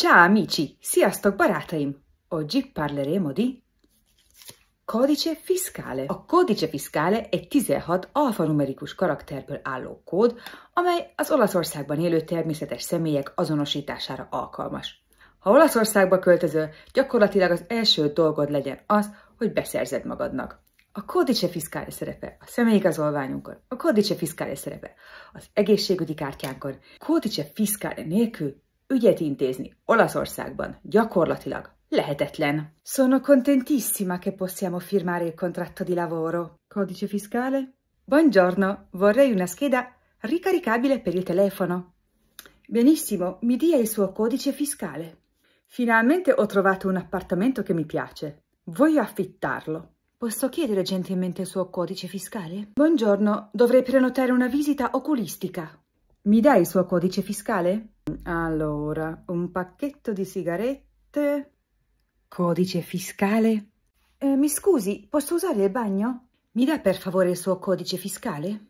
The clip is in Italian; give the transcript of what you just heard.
Ciao amici, sziasztok barátaim! Oggi parleremo di codice fiscale. A codice fiscale egy 16 alfanumerikus karakterből álló kód, amely az Olaszországban élő természetes személyek azonosítására alkalmas. Ha Olaszországba költöző, gyakorlatilag az első dolgod legyen az, hogy beszerzed magadnak. A kódice fiskális szerepe a személyigazolványunkon, a kódice fiskális szerepe az egészségügyi kártyánkon. Kódice fiskális nélkül ügyet intézni Olaszországban gyakorlatilag lehetetlen. Sono contentissima che possiamo firmare il contratto di lavoro. Codice fiscale? Buongiorno, vorrei una scheda ricaricabile per il telefono. Benissimo, mi dia il suo codice fiscale. Finalmente ho trovato un appartamento che mi piace. Voglio affittarlo. Posso chiedere gentilmente il suo codice fiscale? Buongiorno, dovrei prenotare una visita oculistica. Mi dai il suo codice fiscale? Allora, un pacchetto di sigarette. Codice fiscale? Eh, mi scusi, posso usare il bagno? Mi dà per favore il suo codice fiscale?